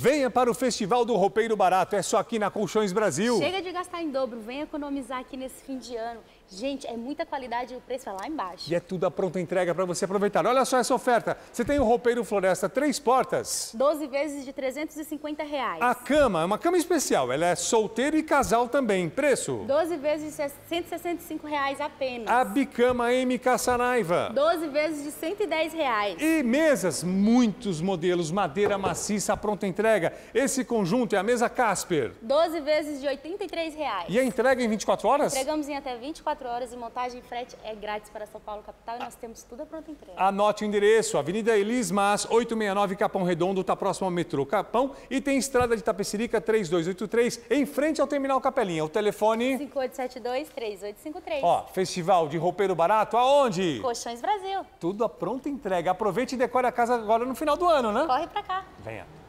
Venha para o Festival do Roupeiro Barato, é só aqui na Colchões Brasil. Chega de gastar em dobro, venha economizar aqui nesse fim de ano. Gente, é muita qualidade e o preço é lá embaixo. E é tudo a pronta entrega para você aproveitar. Olha só essa oferta. Você tem o roupeiro Floresta Três Portas. 12 vezes de 350 reais. A cama, é uma cama especial. Ela é solteiro e casal também. Preço? 12 vezes de 165 reais apenas. A bicama M Saraiva. 12 vezes de 110 reais. E mesas, muitos modelos. Madeira maciça, a pronta entrega entrega. Esse conjunto é a mesa Casper. 12 vezes de R$ 83. Reais. E a entrega em 24 horas? Entregamos em até 24 horas e montagem e frete é grátis para São Paulo capital e nós temos tudo a pronta entrega. Anote o endereço, Avenida Elis Mas, 869 Capão Redondo, está próximo ao metrô Capão e tem estrada de Tapecerica 3283 em frente ao Terminal Capelinha. O telefone 5872-3853. Ó, festival de roupeiro barato aonde? Colchões Brasil. Tudo a pronta entrega. Aproveite e decore a casa agora no final do ano, né? Corre pra cá. Venha.